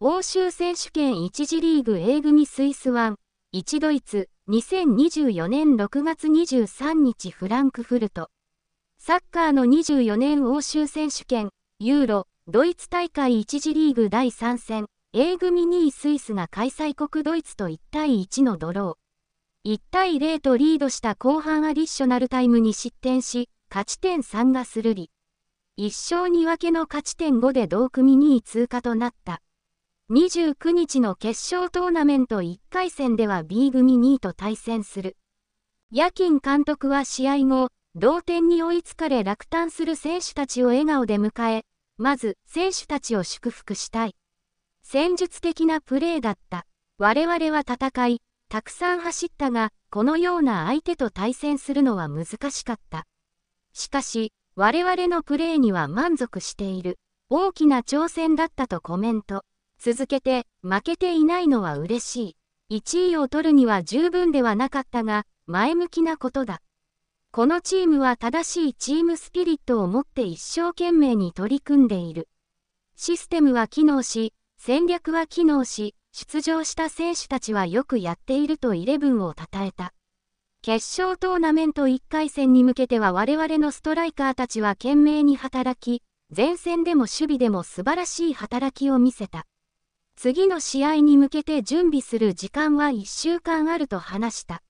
欧州選手権1次リーグ A 組スイス1、1ドイツ、2024年6月23日フランクフルト。サッカーの24年欧州選手権、ユーロ、ドイツ大会1次リーグ第3戦、A 組2位スイスが開催国ドイツと1対1のドロー。1対0とリードした後半アディショナルタイムに失点し、勝ち点3がするり。1勝2分けの勝ち点5で同組2位通過となった。29日の決勝トーナメント1回戦では B 組2位と対戦する。夜勤監督は試合後、同点に追いつかれ落胆する選手たちを笑顔で迎え、まず選手たちを祝福したい。戦術的なプレーだった。我々は戦い、たくさん走ったが、このような相手と対戦するのは難しかった。しかし、我々のプレーには満足している。大きな挑戦だったとコメント。続けて、負けていないのは嬉しい。1位を取るには十分ではなかったが、前向きなことだ。このチームは正しいチームスピリットを持って一生懸命に取り組んでいる。システムは機能し、戦略は機能し、出場した選手たちはよくやっているとイレブンを称えた。決勝トーナメント1回戦に向けては我々のストライカーたちは懸命に働き、前線でも守備でも素晴らしい働きを見せた。次の試合に向けて準備する時間は1週間あると話した。